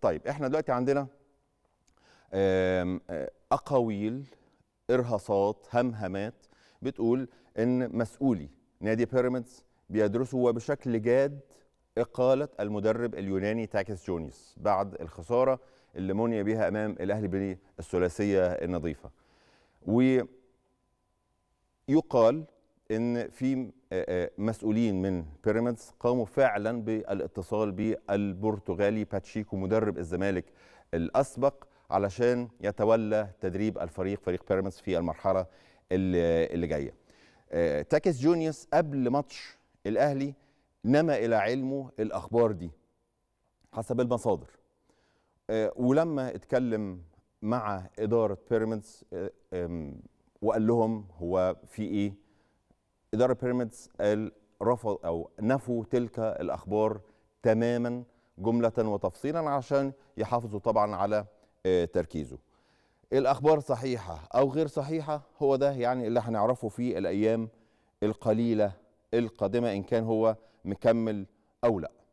طيب احنا دلوقتي عندنا آه، اقاويل ارهاصات همهمات بتقول ان مسؤولي نادي بيراميدز بيدرسوا وبشكل جاد اقاله المدرب اليوناني تاكس جونيوس بعد الخساره اللي مني بها امام الاهلي بالثلاثيه النظيفه ويقال ان في مسؤولين من بيراميدز قاموا فعلا بالاتصال بالبرتغالي باتشيكو مدرب الزمالك الاسبق علشان يتولى تدريب الفريق فريق بيراميدز في المرحله اللي, جايه تاكس جونيوس قبل ماتش الاهلي نما الى علمه الاخبار دي حسب المصادر ولما اتكلم مع اداره بيراميدز وقال لهم هو في ايه اداره بيراميدز قال رفض او نفوا تلك الاخبار تماما جمله وتفصيلا عشان يحافظوا طبعا على آه، تركيزه الاخبار صحيحه او غير صحيحه هو ده يعني اللي هنعرفه في الايام القليله القادمه ان كان هو مكمل او لا